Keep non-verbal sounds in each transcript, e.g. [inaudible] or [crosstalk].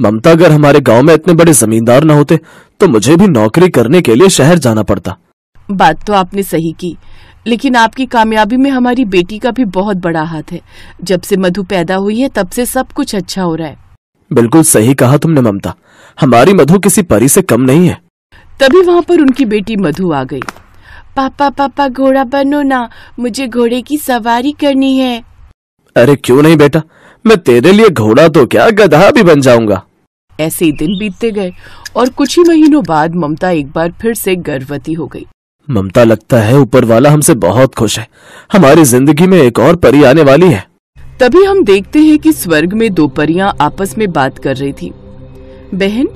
ममता अगर हमारे गांव में इतने बड़े जमींदार न होते तो मुझे भी नौकरी करने के लिए शहर जाना पड़ता बात तो आपने सही की लेकिन आपकी कामयाबी में हमारी बेटी का भी बहुत बड़ा हाथ है जब से मधु पैदा हुई है तब से सब कुछ अच्छा हो रहा है बिल्कुल सही कहा तुमने ममता हमारी मधु किसी परी से कम नहीं है तभी वहाँ पर उनकी बेटी मधु आ गई पापा पापा घोड़ा बनो ना मुझे घोड़े की सवारी करनी है अरे क्यों नहीं बेटा मैं तेरे लिए घोड़ा तो क्या गधा भी बन जाऊंगा ऐसे ही दिन बीतते गए और कुछ ही महीनों बाद ममता एक बार फिर से गर्भवती हो गई ममता लगता है ऊपर वाला हमसे बहुत खुश है हमारी जिंदगी में एक और परी आने वाली है तभी हम देखते हैं कि स्वर्ग में दो परियां आपस में बात कर रही थी बहन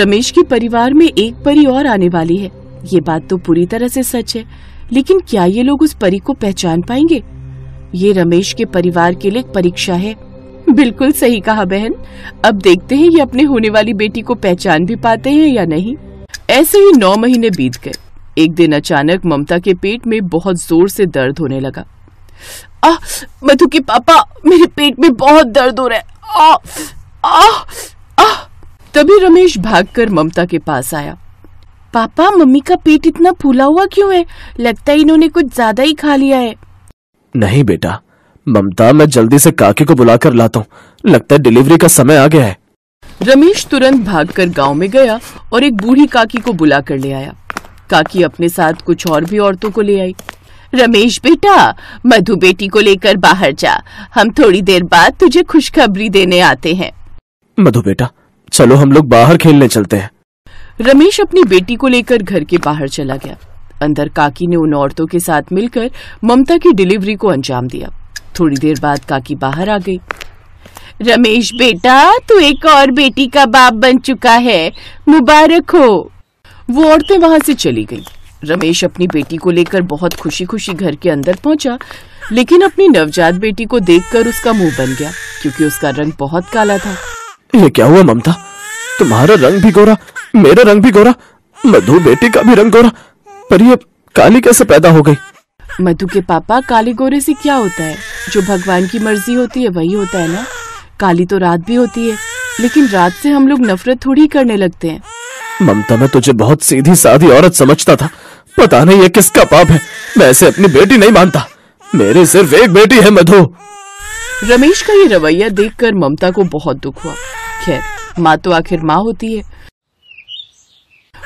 रमेश के परिवार में एक परी और आने वाली है ये बात तो पूरी तरह से सच है लेकिन क्या ये लोग उस परी को पहचान पाएंगे ये रमेश के परिवार के लिए परीक्षा है [laughs] बिल्कुल सही कहा बहन अब देखते हैं ये अपने होने वाली बेटी को पहचान भी पाते हैं या नहीं ऐसे ही नौ महीने बीत गए एक दिन अचानक ममता के पेट में बहुत जोर से दर्द होने लगा आह मधु के पापा मेरे पेट में बहुत दर्द हो रहा है आह आह आह तभी रमेश भागकर ममता के पास आया पापा मम्मी का पेट इतना फूला हुआ क्यों है लगता है इन्होंने कुछ ज्यादा ही खा लिया है नहीं बेटा ममता मैं जल्दी से काकी को बुलाकर लाता हूँ लगता है डिलीवरी का समय आ गया है रमेश तुरंत भागकर गांव में गया और एक बूढ़ी काकी को बुला कर ले आया काकी अपने साथ कुछ और भी औरतों को ले आई रमेश बेटा मधु बेटी को लेकर बाहर जा हम थोड़ी देर बाद तुझे खुशखबरी देने आते हैं मधु बेटा चलो हम लोग बाहर खेलने चलते हैं रमेश अपनी बेटी को लेकर घर के बाहर चला गया अंदर काकी ने उन औरतों के साथ मिलकर ममता की डिलीवरी को अंजाम दिया थोड़ी देर बाद काकी बाहर आ गई रमेश बेटा तू एक और बेटी का बाप बन चुका है मुबारक हो वो औरतें वहां से चली गई रमेश अपनी बेटी को लेकर बहुत खुशी खुशी घर के अंदर पहुंचा लेकिन अपनी नवजात बेटी को देखकर उसका मुंह बन गया क्योंकि उसका रंग बहुत काला था ये क्या हुआ ममता तुम्हारा रंग भी गोरा मेरा रंग भी गोरा मधु बेटी का भी रंग गोरा पर ये काली कैसे पैदा हो गई मधु के पापा काले गोरे से क्या होता है जो भगवान की मर्जी होती है वही होता है ना काली तो रात भी होती है लेकिन रात से हम लोग नफरत थोड़ी करने लगते हैं ममता मैं तुझे बहुत सीधी सादी औरत समझता था पता नहीं ये किसका पाप है मैं ऐसे अपनी बेटी नहीं मानता मेरे सिर्फ एक बेटी है मधु रमेश का ये रवैया देखकर ममता को बहुत दुख हुआ खैर माँ तो आखिर माँ होती है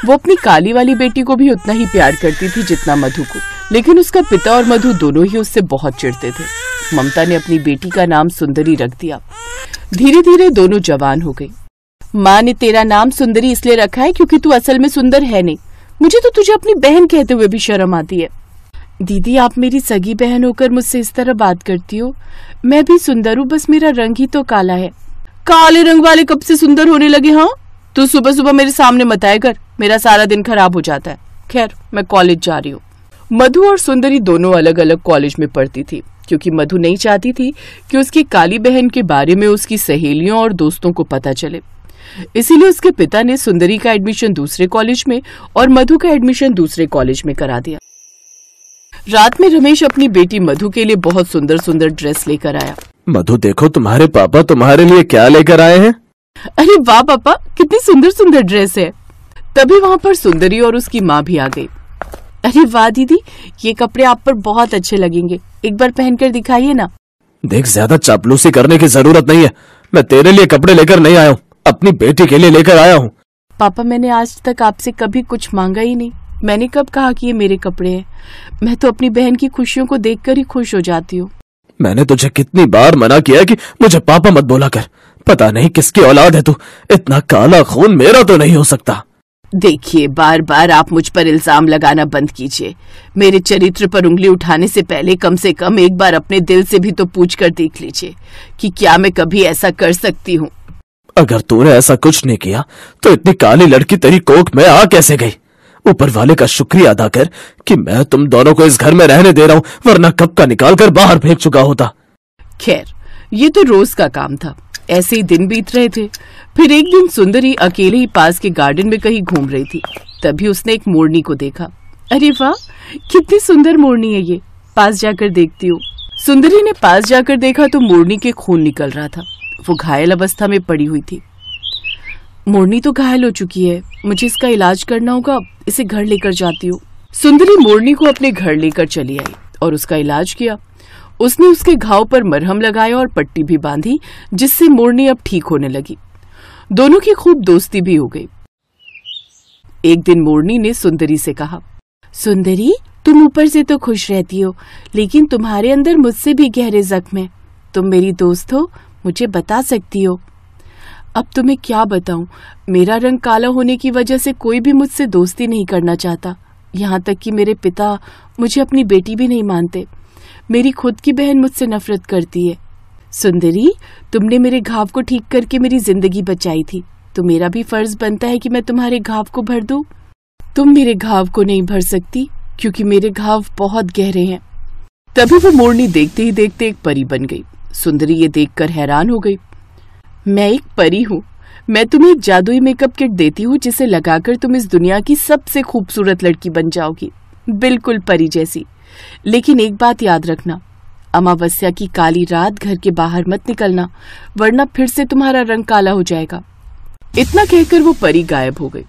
वो अपनी काली वाली बेटी को भी उतना ही प्यार करती थी जितना मधु को लेकिन उसका पिता और मधु दोनों ही उससे बहुत चिढ़ते थे ममता ने अपनी बेटी का नाम सुंदरी रख दिया धीरे धीरे दोनों जवान हो गयी माँ ने तेरा नाम सुंदरी इसलिए रखा है क्योंकि तू असल में सुंदर है नहीं मुझे तो तुझे अपनी बहन कहते हुए भी शर्म आती है दीदी आप मेरी सगी बहन होकर मुझसे इस तरह बात करती हो मैं भी सुंदर हूँ बस मेरा रंग ही तो काला है काले रंग वाले कब से सुंदर होने लगे हाँ तू सुबह सुबह मेरे सामने मत आए कर मेरा सारा दिन खराब हो जाता है खैर मैं कॉलेज जा रही हूँ मधु और सुंदरी दोनों अलग अलग कॉलेज में पढ़ती थी क्योंकि मधु नहीं चाहती थी कि उसकी काली बहन के बारे में उसकी सहेलियों और दोस्तों को पता चले इसीलिए उसके पिता ने सुंदरी का एडमिशन दूसरे कॉलेज में और मधु का एडमिशन दूसरे कॉलेज में करा दिया रात में रमेश अपनी बेटी मधु के लिए बहुत सुंदर सुंदर ड्रेस लेकर आया मधु देखो तुम्हारे पापा तुम्हारे लिए क्या लेकर आए हैं अरे वाह पापा कितनी सुंदर सुंदर ड्रेस है तभी वहाँ पर सुंदरी और उसकी माँ भी आ गई अरे वाह दीदी ये कपड़े आप पर बहुत अच्छे लगेंगे एक बार पहनकर दिखाइए ना देख ज्यादा चापलूसी करने की जरूरत नहीं है मैं तेरे लिए कपड़े लेकर नहीं आया हूँ अपनी बेटी के लिए लेकर आया हूँ पापा मैंने आज तक आपसे कभी कुछ मांगा ही नहीं मैंने कब कहा कि ये मेरे कपड़े हैं मैं तो अपनी बहन की खुशियों को देखकर ही खुश हो जाती हूँ मैंने तुझे कितनी बार मना किया कि मुझे पापा मत बोला कर पता नहीं किसकी औलाद है तू इतना काला खून मेरा तो नहीं हो सकता देखिए बार बार आप मुझ पर इल्जाम लगाना बंद कीजिए मेरे चरित्र पर उंगली उठाने से पहले कम से कम एक बार अपने दिल से भी तो पूछ कर देख लीजिए कि क्या मैं कभी ऐसा कर सकती हूँ अगर तूने ऐसा कुछ नहीं किया तो इतनी काली लड़की तेरी कोख में आ कैसे गई ऊपर वाले का शुक्रिया अदा कर कि मैं तुम दोनों को इस घर में रहने दे रहा हूँ वरना कब का निकाल कर बाहर फेंक चुका होता खैर ये तो रोज का काम था ऐसे ही दिन बीत रहे थे फिर एक दिन सुंदरी अकेले ही पास के गार्डन में कहीं घूम रही थी तभी उसने एक मोरनी को देखा अरे वाह कितनी सुंदर मोरनी है ये पास जाकर देखती हूँ सुंदरी ने पास जाकर देखा तो मोरनी के खून निकल रहा था वो घायल अवस्था में पड़ी हुई थी मोरनी तो घायल हो चुकी है मुझे इसका इलाज करना होगा इसे घर लेकर जाती हूँ सुंदरी मोरनी को अपने घर लेकर चली आई और उसका इलाज किया उसने उसके घाव पर मरहम लगाया और पट्टी भी बांधी जिससे मोरनी अब ठीक होने लगी दोनों की खूब दोस्ती भी हो गई एक दिन मोरनी ने सुंदरी से कहा सुंदरी तुम ऊपर से तो खुश रहती हो लेकिन तुम्हारे अंदर मुझसे भी गहरे जख्म है तुम मेरी दोस्त हो मुझे बता सकती हो अब तुम्हें क्या बताऊं मेरा रंग काला होने की वजह से कोई भी मुझसे दोस्ती नहीं करना चाहता यहाँ तक कि मेरे पिता मुझे अपनी बेटी भी नहीं मानते मेरी खुद की बहन मुझसे नफरत करती है सुंदरी तुमने मेरे घाव को ठीक करके मेरी जिंदगी बचाई थी तो मेरा भी फर्ज बनता है कि मैं तुम्हारे घाव को भर दू तुम मेरे घाव को नहीं भर सकती क्योंकि मेरे घाव बहुत गहरे हैं तभी वो मोरनी देखते ही देखते एक परी बन गई सुंदरी ये देखकर हैरान हो गई मैं एक परी हूँ मैं तुम्हें एक जादुई मेकअप किट देती हूँ जिसे लगाकर तुम इस दुनिया की सबसे खूबसूरत लड़की बन जाओगी बिल्कुल परी जैसी लेकिन एक बात याद रखना अमावस्या की काली रात घर के बाहर मत निकलना वरना फिर से तुम्हारा रंग काला हो जाएगा इतना कहकर वो परी गायब हो गई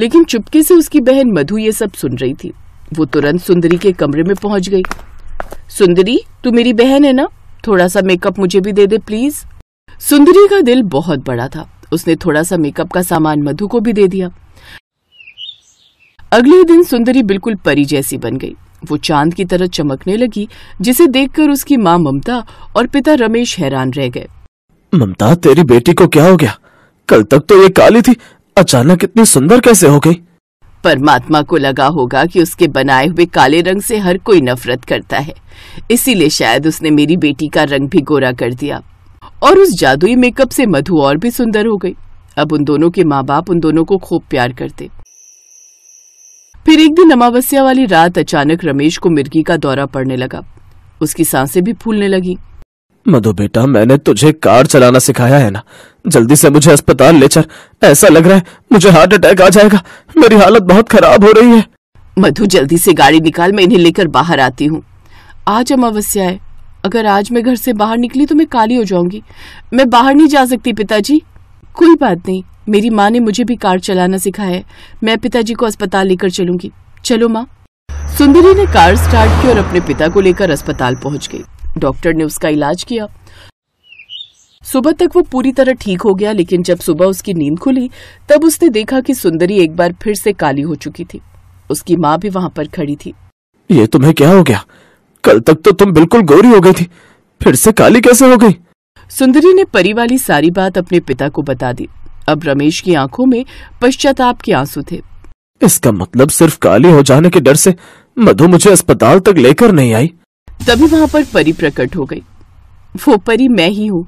लेकिन चुपके से उसकी बहन मधु ये सब सुन रही थी वो तुरंत सुंदरी के कमरे में पहुंच गई सुंदरी तू मेरी बहन है ना थोड़ा सा मेकअप मुझे भी दे दे प्लीज सुंदरी का दिल बहुत बड़ा था उसने थोड़ा सा मेकअप का सामान मधु को भी दे दिया अगले दिन सुंदरी बिल्कुल परी जैसी बन गई वो चांद की तरह चमकने लगी जिसे देखकर उसकी माँ ममता और पिता रमेश हैरान रह गए ममता तेरी बेटी को क्या हो गया कल तक तो ये काली थी अचानक इतनी सुंदर कैसे हो गई परमात्मा को लगा होगा कि उसके बनाए हुए काले रंग से हर कोई नफरत करता है इसीलिए शायद उसने मेरी बेटी का रंग भी गोरा कर दिया और उस जादुई मेकअप से मधु और भी सुंदर हो गई अब उन दोनों के माँ बाप उन दोनों को खूब प्यार करते फिर एक दिन अमावस्या वाली रात अचानक रमेश को मिर्गी का दौरा पड़ने लगा उसकी सांसें भी फूलने लगी मधु बेटा मैंने तुझे कार चलाना सिखाया है ना जल्दी से मुझे अस्पताल ले चल ऐसा लग रहा है मुझे हार्ट अटैक आ जाएगा मेरी हालत बहुत खराब हो रही है मधु जल्दी से गाड़ी निकाल मैं इन्हें लेकर बाहर आती हूँ आज अमावस्या है अगर आज मैं घर से बाहर निकली तो मैं काली हो जाऊंगी मैं बाहर नहीं जा सकती पिताजी कोई बात नहीं मेरी माँ ने मुझे भी कार चलाना सिखाया मैं पिताजी को अस्पताल लेकर चलूंगी चलो माँ सुंदरी ने कार स्टार्ट की और अपने पिता को लेकर अस्पताल पहुंच गई डॉक्टर ने उसका इलाज किया सुबह तक वो पूरी तरह ठीक हो गया लेकिन जब सुबह उसकी नींद खुली तब उसने देखा कि सुंदरी एक बार फिर से काली हो चुकी थी उसकी माँ भी वहाँ पर खड़ी थी ये तुम्हें क्या हो गया कल तक तो तुम बिल्कुल गोरी हो गई थी फिर से काली कैसे हो गई सुंदरी ने परी वाली सारी बात अपने पिता को बता दी अब रमेश की आंखों में पश्चाताप के आंसू थे इसका मतलब सिर्फ काली हो जाने के डर से मधु मुझे अस्पताल तक लेकर नहीं आई तभी वहाँ पर परी प्रकट हो गई वो परी मैं ही हूँ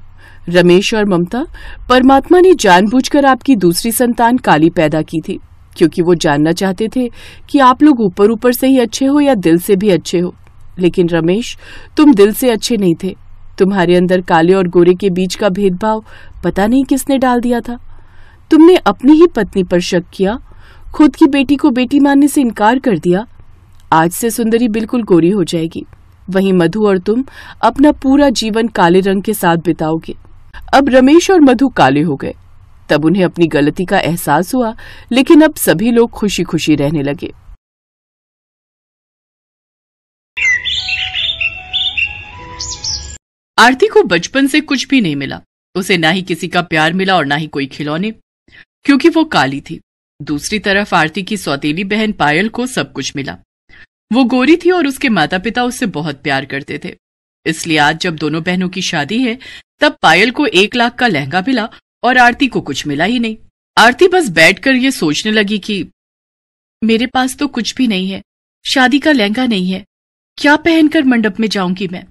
रमेश और ममता परमात्मा ने जानबूझकर आपकी दूसरी संतान काली पैदा की थी क्योंकि वो जानना चाहते थे कि आप लोग ऊपर ऊपर से ही अच्छे हो या दिल से भी अच्छे हो लेकिन रमेश तुम दिल से अच्छे नहीं थे तुम्हारे अंदर काले और गोरे के बीच का भेदभाव पता नहीं किसने डाल दिया था तुमने अपनी ही पत्नी पर शक किया खुद की बेटी को बेटी मानने से इनकार कर दिया आज से सुंदरी बिल्कुल गोरी हो जाएगी वहीं मधु और तुम अपना पूरा जीवन काले रंग के साथ बिताओगे अब रमेश और मधु काले हो गए तब उन्हें अपनी गलती का एहसास हुआ लेकिन अब सभी लोग खुशी खुशी रहने लगे आरती को बचपन से कुछ भी नहीं मिला उसे ना ही किसी का प्यार मिला और ना ही कोई खिलौने क्योंकि वो काली थी दूसरी तरफ आरती की सौतेली बहन पायल को सब कुछ मिला वो गोरी थी और उसके माता पिता उससे बहुत प्यार करते थे इसलिए आज जब दोनों बहनों की शादी है तब पायल को एक लाख का लहंगा मिला और आरती को कुछ मिला ही नहीं आरती बस बैठकर ये सोचने लगी कि मेरे पास तो कुछ भी नहीं है शादी का लहंगा नहीं है क्या पहनकर मंडप में जाऊंगी मैं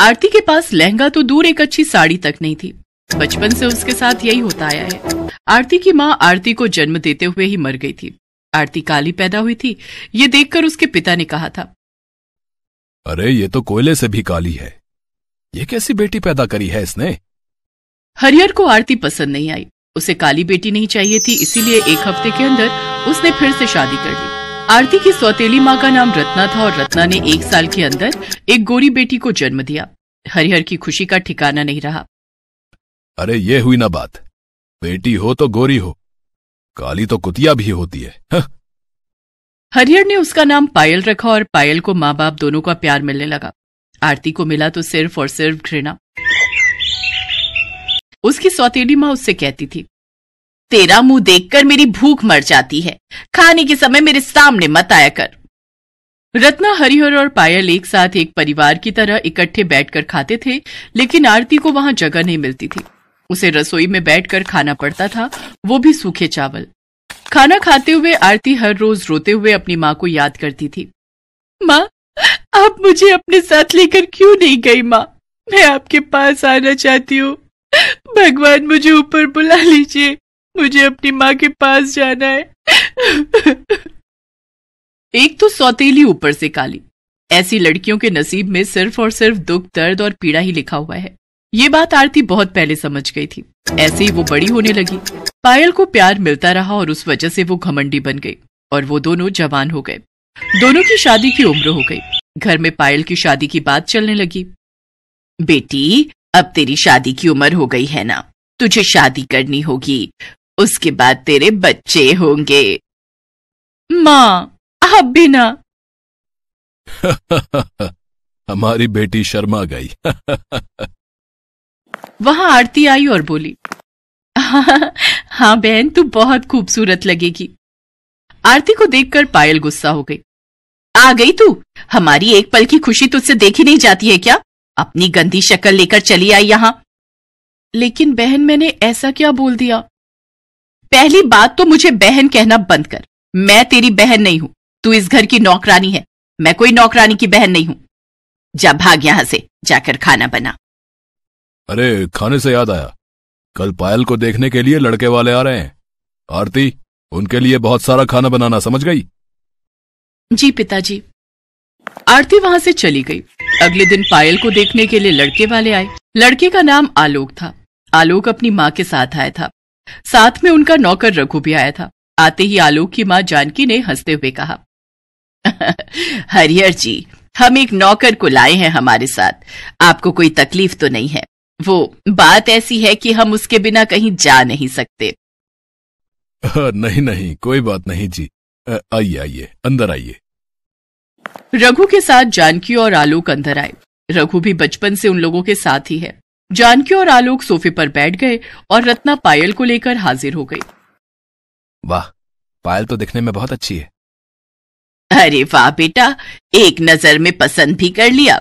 आरती के पास लहंगा तो दूर एक अच्छी साड़ी तक नहीं थी बचपन से उसके साथ यही होता आया है आरती की माँ आरती को जन्म देते हुए ही मर गई थी आरती काली पैदा हुई थी ये देखकर उसके पिता ने कहा था अरे ये तो कोयले से भी काली है ये कैसी बेटी पैदा करी है इसने हरिहर को आरती पसंद नहीं आई उसे काली बेटी नहीं चाहिए थी इसीलिए एक हफ्ते के अंदर उसने फिर से शादी कर ली आरती की सौतेली माँ का नाम रत्ना था और रत्ना ने एक साल के अंदर एक गोरी बेटी को जन्म दिया हरिहर की खुशी का ठिकाना नहीं रहा अरे ये हुई ना बात बेटी हो तो गोरी हो काली तो कुतिया भी होती है हरिहर ने उसका नाम पायल रखा और पायल को माँ बाप दोनों का प्यार मिलने लगा आरती को मिला तो सिर्फ और सिर्फ घृणा उसकी सौतेली माँ उससे कहती थी तेरा मुंह देखकर मेरी भूख मर जाती है खाने के समय मेरे सामने मत आया कर रत्ना हरिहर और पायल एक साथ एक परिवार की तरह इकट्ठे बैठकर खाते थे लेकिन आरती को वहां जगह नहीं मिलती थी उसे रसोई में बैठकर खाना पड़ता था वो भी सूखे चावल खाना खाते हुए आरती हर रोज रोते हुए अपनी माँ को याद करती थी माँ आप मुझे अपने साथ लेकर क्यों नहीं गई माँ मैं आपके पास आना चाहती हूँ भगवान मुझे ऊपर बुला लीजिए मुझे अपनी माँ के पास जाना है एक तो सौतेली ऊपर से काली ऐसी लड़कियों के नसीब में सिर्फ और सिर्फ दुख दर्द और पीड़ा ही लिखा हुआ है ये बात आरती बहुत पहले समझ गई थी ऐसे ही वो बड़ी होने लगी पायल को प्यार मिलता रहा और उस वजह से वो घमंडी बन गई और वो दोनों जवान हो गए दोनों की शादी की उम्र हो गई घर में पायल की शादी की बात चलने लगी बेटी अब तेरी शादी की उम्र हो गई है ना तुझे शादी करनी होगी उसके बाद तेरे बच्चे होंगे माँ अब भी ना [laughs] हमारी बेटी शर्मा गई [laughs] वहां आरती आई और बोली [laughs] हाँ, बहन तू बहुत खूबसूरत लगेगी आरती को देखकर पायल गुस्सा हो गई आ गई तू हमारी एक पल की खुशी तुझसे देखी नहीं जाती है क्या अपनी गंदी शक्ल लेकर चली आई यहां लेकिन बहन मैंने ऐसा क्या बोल दिया पहली बात तो मुझे बहन कहना बंद कर मैं तेरी बहन नहीं हूं तू इस घर की नौकरानी है मैं कोई नौकरानी की बहन नहीं हूं जा भाग यहां से जाकर खाना बना अरे खाने से याद आया कल पायल को देखने के लिए लड़के वाले आ रहे हैं आरती उनके लिए बहुत सारा खाना बनाना समझ गई जी पिताजी आरती वहाँ से चली गई अगले दिन पायल को देखने के लिए लड़के वाले आए लड़के का नाम आलोक था आलोक अपनी माँ के साथ आया था साथ में उनका नौकर रघु भी आया था आते ही आलोक की माँ जानकी ने हंसते हुए कहा [laughs] हरिहर जी हम एक नौकर को लाए हैं हमारे साथ आपको कोई तकलीफ तो नहीं है वो बात ऐसी है कि हम उसके बिना कहीं जा नहीं सकते नहीं नहीं कोई बात नहीं जी आइए आइए अंदर आइए रघु के साथ जानकी और आलोक अंदर आए रघु भी बचपन से उन लोगों के साथ ही है जानकी और आलोक सोफे पर बैठ गए और रत्ना पायल को लेकर हाजिर हो गई वाह पायल तो दिखने में बहुत अच्छी है अरे वाह बेटा एक नजर में पसंद भी कर लिया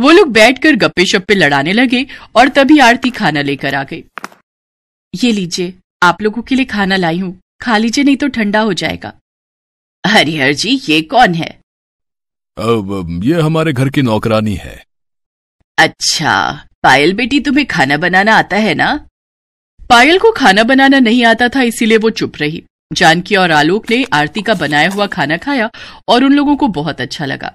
वो लोग बैठ कर गप्पे शप्पे लड़ाने लगे और तभी आरती खाना लेकर आ गई ये लीजिए आप लोगों के लिए खाना लाई हूं खा लीजिए नहीं तो ठंडा हो जाएगा हरिहर जी ये कौन है अब ये हमारे घर की नौकरानी है अच्छा पायल बेटी तुम्हें खाना बनाना आता है ना पायल को खाना बनाना नहीं आता था इसीलिए वो चुप रही जानकी और आलोक ने आरती का बनाया हुआ खाना खाया और उन लोगों को बहुत अच्छा लगा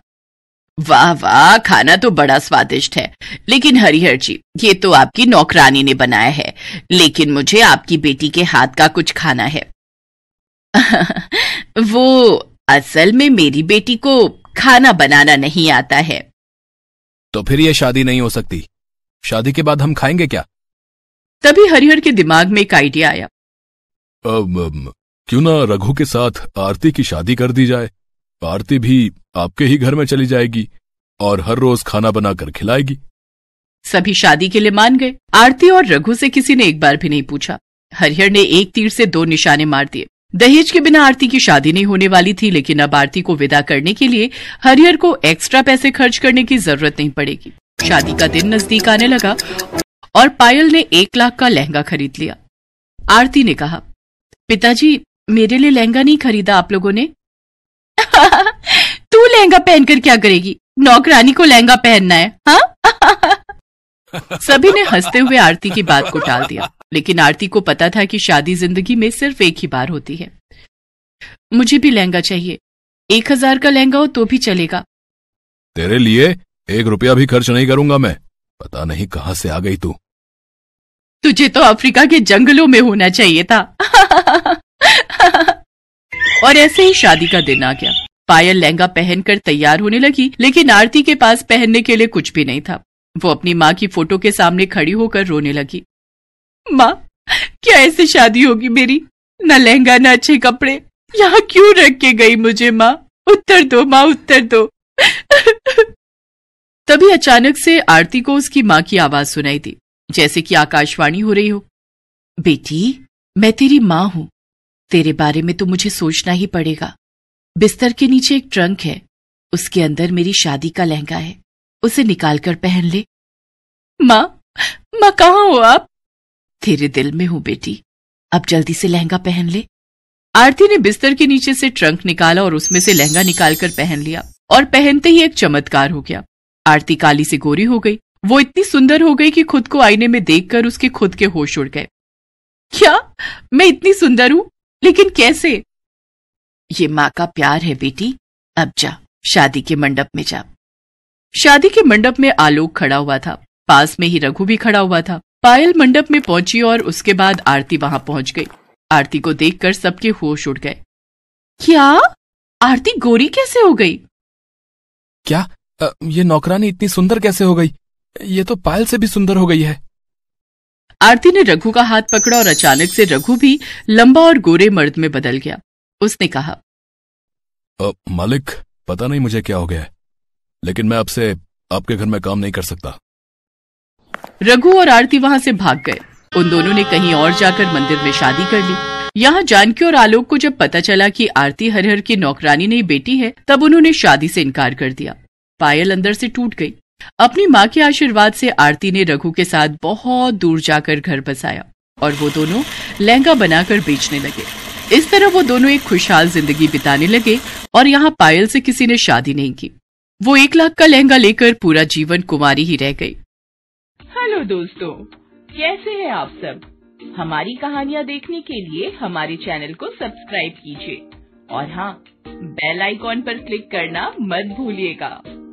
वाह वाह खाना तो बड़ा स्वादिष्ट है लेकिन हरिहर जी ये तो आपकी नौकरानी ने बनाया है लेकिन मुझे आपकी बेटी के हाथ का कुछ खाना है [laughs] वो असल में मेरी बेटी को खाना बनाना नहीं आता है तो फिर ये शादी नहीं हो सकती शादी के बाद हम खाएंगे क्या तभी हरिहर के दिमाग में एक आइडिया आया अब, अब, क्यों ना रघु के साथ आरती की शादी कर दी जाए आरती भी आपके ही घर में चली जाएगी और हर रोज खाना बनाकर खिलाएगी सभी शादी के लिए मान गए आरती और रघु से किसी ने एक बार भी नहीं पूछा हरिहर ने एक तीर से दो निशाने मार दिए दहेज के बिना आरती की शादी नहीं होने वाली थी लेकिन अब आरती को विदा करने के लिए हरिहर को एक्स्ट्रा पैसे खर्च करने की जरूरत नहीं पड़ेगी शादी का दिन नजदीक आने लगा और पायल ने एक लाख का लहंगा खरीद लिया आरती ने कहा पिताजी मेरे लिए लहंगा नहीं खरीदा आप लोगों ने [laughs] तू लहंगा पहनकर क्या करेगी नौकरानी को लहंगा पहनना है हा? [laughs] सभी ने हंसते हुए आरती की बात को टाल दिया लेकिन आरती को पता था कि शादी जिंदगी में सिर्फ एक ही बार होती है मुझे भी लहंगा चाहिए एक हजार का लहंगा हो तो भी चलेगा तेरे लिए एक रुपया भी खर्च नहीं करूंगा मैं पता नहीं कहां से आ गई तू तुझे तो अफ्रीका के जंगलों में होना चाहिए था [laughs] और ऐसे ही शादी का दिन आ गया पायल लहंगा पहनकर तैयार होने लगी लेकिन आरती के पास पहनने के लिए कुछ भी नहीं था वो अपनी माँ की फोटो के सामने खड़ी होकर रोने लगी माँ क्या ऐसी शादी होगी मेरी न लहंगा न अच्छे कपड़े यहाँ क्यों रख के गई मुझे माँ उत्तर दो माँ उत्तर दो तभी अचानक से आरती को उसकी माँ की आवाज सुनाई दी जैसे कि आकाशवाणी हो रही हो बेटी मैं तेरी माँ हूँ तेरे बारे में तो मुझे सोचना ही पड़ेगा बिस्तर के नीचे एक ट्रंक है उसके अंदर मेरी शादी का लहंगा है उसे निकालकर पहन ले माँ माँ कहाँ हो आप तेरे दिल में हूं बेटी अब जल्दी से लहंगा पहन ले आरती ने बिस्तर के नीचे से ट्रंक निकाला और उसमें से लहंगा निकालकर पहन लिया और पहनते ही एक चमत्कार हो गया आरती काली से गोरी हो गई वो इतनी सुंदर हो गई कि खुद को आईने में देखकर उसके खुद के होश उड़ गए क्या मैं इतनी सुंदर हूं लेकिन कैसे ये माँ का प्यार है बेटी अब जा शादी के मंडप में जा शादी के मंडप में आलोक खड़ा हुआ था पास में ही रघु भी खड़ा हुआ था पायल मंडप में पहुंची और उसके बाद आरती वहां पहुंच गई आरती को देखकर सबके होश उड़ गए क्या आरती गोरी कैसे हो गई क्या आ, ये नौकरानी इतनी सुंदर कैसे हो गई ये तो पायल से भी सुंदर हो गई है आरती ने रघु का हाथ पकड़ा और अचानक से रघु भी लंबा और गोरे मर्द में बदल गया उसने कहा मालिक पता नहीं मुझे क्या हो गया लेकिन मैं आपसे आपके घर में काम नहीं कर सकता रघु और आरती वहाँ से भाग गए उन दोनों ने कहीं और जाकर मंदिर में शादी कर ली यहाँ जानकी और आलोक को जब पता चला कि आरती हरिहर की नौकरानी नहीं बेटी है तब उन्होंने शादी से इनकार कर दिया पायल अंदर से टूट गई अपनी माँ के आशीर्वाद से आरती ने रघु के साथ बहुत दूर जाकर घर बसाया और वो दोनों लहंगा बनाकर बेचने लगे इस तरह वो दोनों एक खुशहाल जिंदगी बिताने लगे और यहाँ पायल से किसी ने शादी नहीं की वो एक लाख का लहंगा लेकर पूरा जीवन कुमारी ही रह गई हेलो दोस्तों कैसे हैं आप सब हमारी कहानियाँ देखने के लिए हमारे चैनल को सब्सक्राइब कीजिए और हाँ बेल आइकॉन पर क्लिक करना मत भूलिएगा